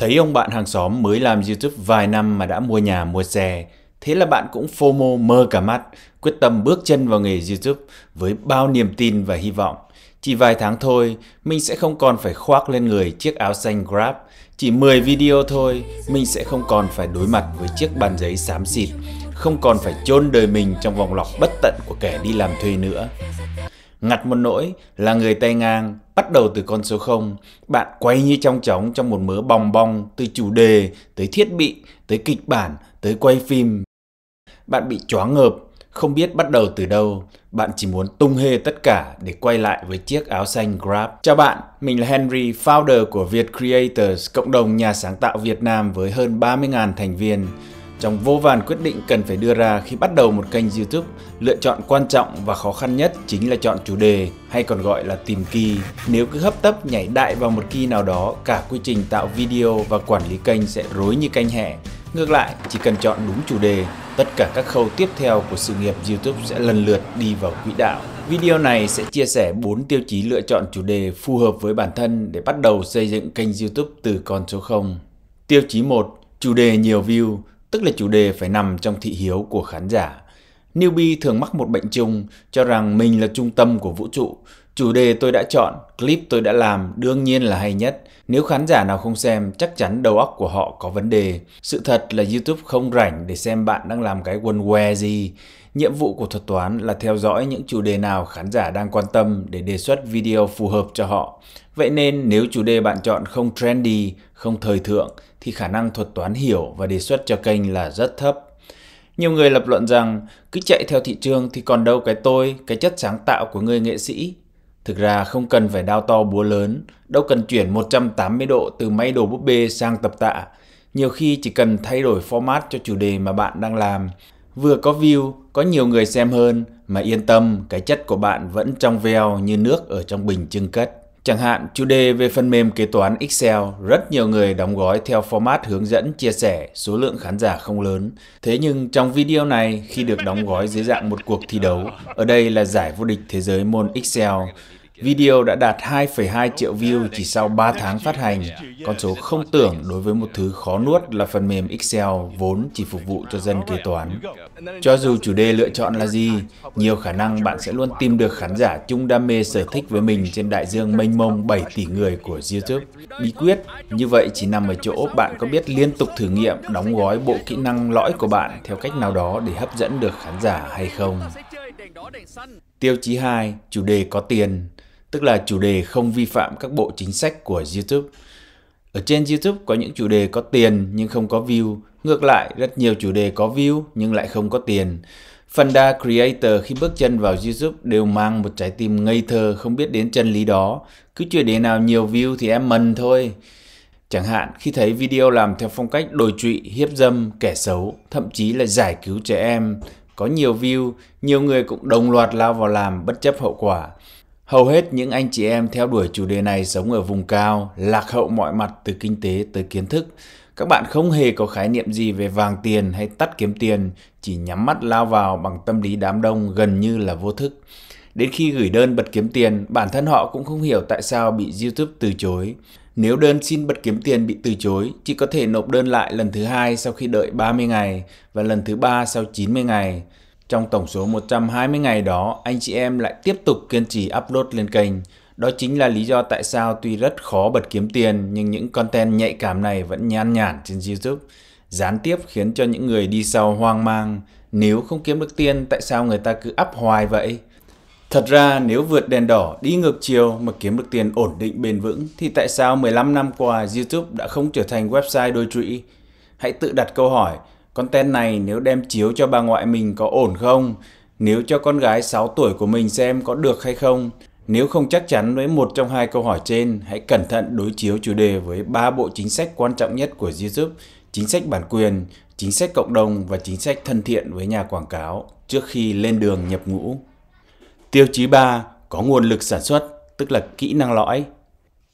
Thấy ông bạn hàng xóm mới làm YouTube vài năm mà đã mua nhà mua xe, thế là bạn cũng FOMO mơ cả mắt, quyết tâm bước chân vào nghề YouTube với bao niềm tin và hy vọng. Chỉ vài tháng thôi, mình sẽ không còn phải khoác lên người chiếc áo xanh Grab. Chỉ 10 video thôi, mình sẽ không còn phải đối mặt với chiếc bàn giấy xám xịt, không còn phải chôn đời mình trong vòng lọc bất tận của kẻ đi làm thuê nữa. Ngặt một nỗi là người tay ngang bắt đầu từ con số 0, bạn quay như trong chóng trong một mớ bong bong từ chủ đề tới thiết bị, tới kịch bản, tới quay phim. Bạn bị choáng ngợp, không biết bắt đầu từ đâu, bạn chỉ muốn tung hê tất cả để quay lại với chiếc áo xanh Grab. Chào bạn, mình là Henry, founder của viet Creators, cộng đồng nhà sáng tạo Việt Nam với hơn 30.000 thành viên trong vô vàn quyết định cần phải đưa ra khi bắt đầu một kênh YouTube, lựa chọn quan trọng và khó khăn nhất chính là chọn chủ đề hay còn gọi là tìm kỳ. Nếu cứ hấp tấp nhảy đại vào một kỳ nào đó, cả quy trình tạo video và quản lý kênh sẽ rối như canh hẹ. Ngược lại, chỉ cần chọn đúng chủ đề, tất cả các khâu tiếp theo của sự nghiệp YouTube sẽ lần lượt đi vào quỹ đạo. Video này sẽ chia sẻ 4 tiêu chí lựa chọn chủ đề phù hợp với bản thân để bắt đầu xây dựng kênh YouTube từ con số 0. Tiêu chí 1: Chủ đề nhiều view tức là chủ đề phải nằm trong thị hiếu của khán giả. Newbie thường mắc một bệnh chung cho rằng mình là trung tâm của vũ trụ. Chủ đề tôi đã chọn, clip tôi đã làm đương nhiên là hay nhất. Nếu khán giả nào không xem, chắc chắn đầu óc của họ có vấn đề. Sự thật là YouTube không rảnh để xem bạn đang làm cái quần què gì nhiệm vụ của thuật toán là theo dõi những chủ đề nào khán giả đang quan tâm để đề xuất video phù hợp cho họ. Vậy nên nếu chủ đề bạn chọn không trendy, không thời thượng thì khả năng thuật toán hiểu và đề xuất cho kênh là rất thấp. Nhiều người lập luận rằng cứ chạy theo thị trường thì còn đâu cái tôi, cái chất sáng tạo của người nghệ sĩ. Thực ra không cần phải đao to búa lớn, đâu cần chuyển 180 độ từ máy đồ búp bê sang tập tạ. Nhiều khi chỉ cần thay đổi format cho chủ đề mà bạn đang làm vừa có view, có nhiều người xem hơn mà yên tâm cái chất của bạn vẫn trong veo như nước ở trong bình trưng cất. Chẳng hạn, chủ đề về phần mềm kế toán Excel, rất nhiều người đóng gói theo format hướng dẫn chia sẻ, số lượng khán giả không lớn. Thế nhưng trong video này, khi được đóng gói dưới dạng một cuộc thi đấu, ở đây là giải vô địch thế giới môn Excel, Video đã đạt 2,2 triệu view chỉ sau 3 tháng phát hành, con số không tưởng đối với một thứ khó nuốt là phần mềm Excel vốn chỉ phục vụ cho dân kế toán. Cho dù chủ đề lựa chọn là gì, nhiều khả năng bạn sẽ luôn tìm được khán giả chung đam mê sở thích với mình trên đại dương mênh mông 7 tỷ người của YouTube. Bí quyết như vậy chỉ nằm ở chỗ bạn có biết liên tục thử nghiệm đóng gói bộ kỹ năng lõi của bạn theo cách nào đó để hấp dẫn được khán giả hay không. Tiêu chí 2, chủ đề có tiền tức là chủ đề không vi phạm các bộ chính sách của YouTube. Ở trên YouTube có những chủ đề có tiền nhưng không có view, ngược lại rất nhiều chủ đề có view nhưng lại không có tiền. phần đa Creator khi bước chân vào YouTube đều mang một trái tim ngây thơ không biết đến chân lý đó. Cứ chủ đề nào nhiều view thì em mần thôi. Chẳng hạn khi thấy video làm theo phong cách đồi trụy, hiếp dâm, kẻ xấu, thậm chí là giải cứu trẻ em, có nhiều view, nhiều người cũng đồng loạt lao vào làm bất chấp hậu quả. Hầu hết những anh chị em theo đuổi chủ đề này sống ở vùng cao, lạc hậu mọi mặt từ kinh tế tới kiến thức. Các bạn không hề có khái niệm gì về vàng tiền hay tắt kiếm tiền, chỉ nhắm mắt lao vào bằng tâm lý đám đông gần như là vô thức. Đến khi gửi đơn bật kiếm tiền, bản thân họ cũng không hiểu tại sao bị YouTube từ chối. Nếu đơn xin bật kiếm tiền bị từ chối, chỉ có thể nộp đơn lại lần thứ hai sau khi đợi 30 ngày và lần thứ ba sau 90 ngày. Trong tổng số 120 ngày đó, anh chị em lại tiếp tục kiên trì upload lên kênh. Đó chính là lý do tại sao tuy rất khó bật kiếm tiền nhưng những content nhạy cảm này vẫn nhan nhản trên YouTube. Gián tiếp khiến cho những người đi sau hoang mang. Nếu không kiếm được tiền tại sao người ta cứ up hoài vậy? Thật ra nếu vượt đèn đỏ đi ngược chiều mà kiếm được tiền ổn định bền vững thì tại sao 15 năm qua YouTube đã không trở thành website đôi trụy? Hãy tự đặt câu hỏi con tem này nếu đem chiếu cho bà ngoại mình có ổn không? Nếu cho con gái 6 tuổi của mình xem có được hay không? Nếu không chắc chắn với một trong hai câu hỏi trên, hãy cẩn thận đối chiếu chủ đề với ba bộ chính sách quan trọng nhất của YouTube, chính sách bản quyền, chính sách cộng đồng và chính sách thân thiện với nhà quảng cáo trước khi lên đường nhập ngũ. Tiêu chí 3, có nguồn lực sản xuất, tức là kỹ năng lõi.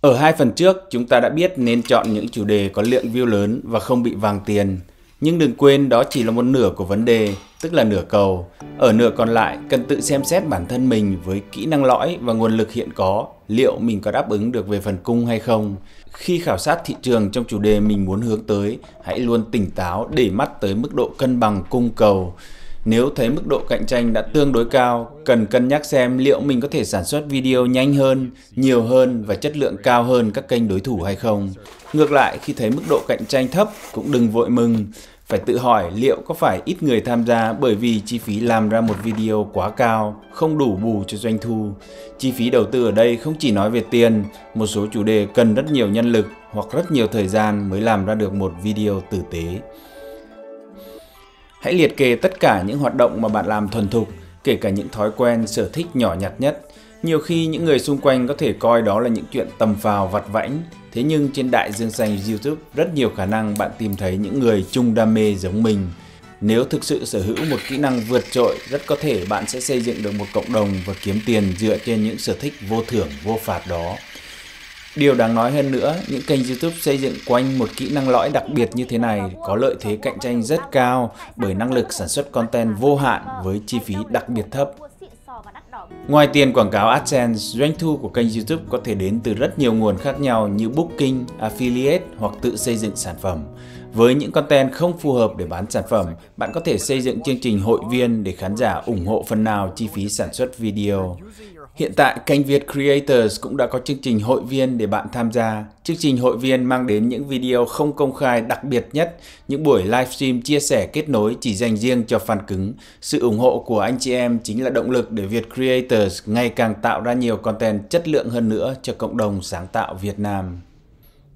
Ở hai phần trước, chúng ta đã biết nên chọn những chủ đề có lượng view lớn và không bị vàng tiền – nhưng đừng quên đó chỉ là một nửa của vấn đề, tức là nửa cầu. Ở nửa còn lại, cần tự xem xét bản thân mình với kỹ năng lõi và nguồn lực hiện có, liệu mình có đáp ứng được về phần cung hay không. Khi khảo sát thị trường trong chủ đề mình muốn hướng tới, hãy luôn tỉnh táo để mắt tới mức độ cân bằng cung cầu. Nếu thấy mức độ cạnh tranh đã tương đối cao, cần cân nhắc xem liệu mình có thể sản xuất video nhanh hơn, nhiều hơn và chất lượng cao hơn các kênh đối thủ hay không. Ngược lại, khi thấy mức độ cạnh tranh thấp cũng đừng vội mừng, phải tự hỏi liệu có phải ít người tham gia bởi vì chi phí làm ra một video quá cao, không đủ bù cho doanh thu. Chi phí đầu tư ở đây không chỉ nói về tiền, một số chủ đề cần rất nhiều nhân lực hoặc rất nhiều thời gian mới làm ra được một video tử tế. Hãy liệt kê tất cả những hoạt động mà bạn làm thuần thục kể cả những thói quen, sở thích nhỏ nhặt nhất. Nhiều khi những người xung quanh có thể coi đó là những chuyện tầm phào vặt vãnh, thế nhưng trên đại dương xanh YouTube rất nhiều khả năng bạn tìm thấy những người chung đam mê giống mình. Nếu thực sự sở hữu một kỹ năng vượt trội, rất có thể bạn sẽ xây dựng được một cộng đồng và kiếm tiền dựa trên những sở thích vô thưởng vô phạt đó. Điều đáng nói hơn nữa, những kênh YouTube xây dựng quanh một kỹ năng lõi đặc biệt như thế này có lợi thế cạnh tranh rất cao bởi năng lực sản xuất content vô hạn với chi phí đặc biệt thấp. Ngoài tiền quảng cáo AdSense, doanh thu của kênh YouTube có thể đến từ rất nhiều nguồn khác nhau như booking, affiliate hoặc tự xây dựng sản phẩm. Với những content không phù hợp để bán sản phẩm, bạn có thể xây dựng chương trình hội viên để khán giả ủng hộ phần nào chi phí sản xuất video. Hiện tại kênh Việt Creators cũng đã có chương trình hội viên để bạn tham gia. Chương trình hội viên mang đến những video không công khai đặc biệt nhất, những buổi livestream chia sẻ kết nối chỉ dành riêng cho fan cứng. Sự ủng hộ của anh chị em chính là động lực để Việt Creators ngày càng tạo ra nhiều content chất lượng hơn nữa cho cộng đồng sáng tạo Việt Nam.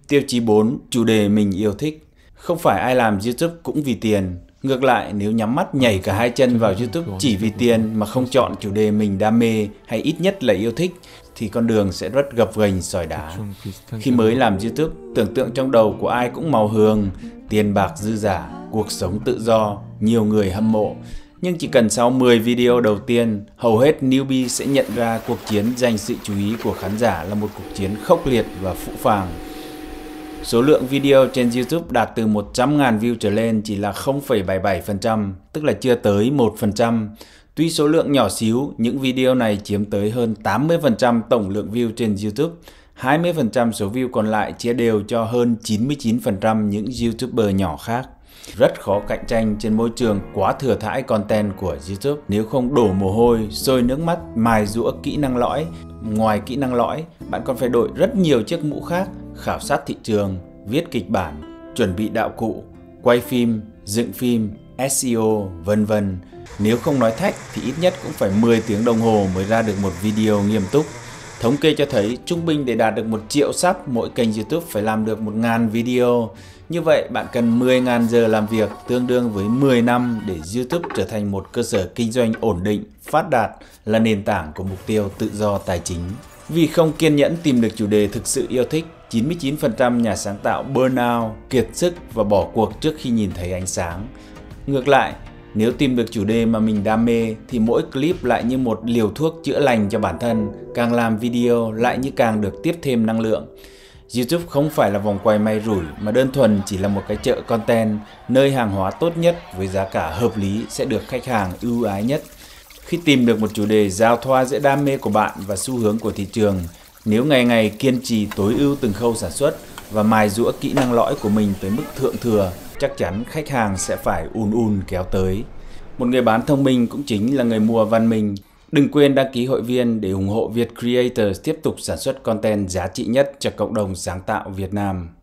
Tiêu chí 4, chủ đề mình yêu thích. Không phải ai làm YouTube cũng vì tiền, Ngược lại, nếu nhắm mắt nhảy cả hai chân vào YouTube chỉ vì tiền mà không chọn chủ đề mình đam mê hay ít nhất là yêu thích, thì con đường sẽ rất gập ghềnh sỏi đá. Khi mới làm YouTube, tưởng tượng trong đầu của ai cũng màu hường, tiền bạc dư giả, cuộc sống tự do, nhiều người hâm mộ. Nhưng chỉ cần sau 10 video đầu tiên, hầu hết newbie sẽ nhận ra cuộc chiến dành sự chú ý của khán giả là một cuộc chiến khốc liệt và phụ phàng Số lượng video trên YouTube đạt từ 100.000 view trở lên chỉ là 0,77%, tức là chưa tới 1%. Tuy số lượng nhỏ xíu, những video này chiếm tới hơn 80% tổng lượng view trên YouTube. 20% số view còn lại chia đều cho hơn 99% những YouTuber nhỏ khác. Rất khó cạnh tranh trên môi trường quá thừa thãi content của YouTube nếu không đổ mồ hôi, sôi nước mắt, mài rũa kỹ năng lõi. Ngoài kỹ năng lõi, bạn còn phải đội rất nhiều chiếc mũ khác khảo sát thị trường, viết kịch bản, chuẩn bị đạo cụ, quay phim, dựng phim, SEO, vân vân. Nếu không nói thách thì ít nhất cũng phải 10 tiếng đồng hồ mới ra được một video nghiêm túc. Thống kê cho thấy trung bình để đạt được 1 triệu sắp, mỗi kênh YouTube phải làm được 1.000 video. Như vậy bạn cần 10.000 giờ làm việc tương đương với 10 năm để YouTube trở thành một cơ sở kinh doanh ổn định, phát đạt là nền tảng của mục tiêu tự do tài chính. Vì không kiên nhẫn tìm được chủ đề thực sự yêu thích, 99% nhà sáng tạo burnout, kiệt sức và bỏ cuộc trước khi nhìn thấy ánh sáng. Ngược lại, nếu tìm được chủ đề mà mình đam mê thì mỗi clip lại như một liều thuốc chữa lành cho bản thân, càng làm video lại như càng được tiếp thêm năng lượng. YouTube không phải là vòng quay may rủi mà đơn thuần chỉ là một cái chợ content nơi hàng hóa tốt nhất với giá cả hợp lý sẽ được khách hàng ưu ái nhất khi tìm được một chủ đề giao thoa giữa đam mê của bạn và xu hướng của thị trường nếu ngày ngày kiên trì tối ưu từng khâu sản xuất và mài giũa kỹ năng lõi của mình tới mức thượng thừa chắc chắn khách hàng sẽ phải ùn ùn kéo tới một người bán thông minh cũng chính là người mua văn minh đừng quên đăng ký hội viên để ủng hộ Việt Creators tiếp tục sản xuất content giá trị nhất cho cộng đồng sáng tạo Việt Nam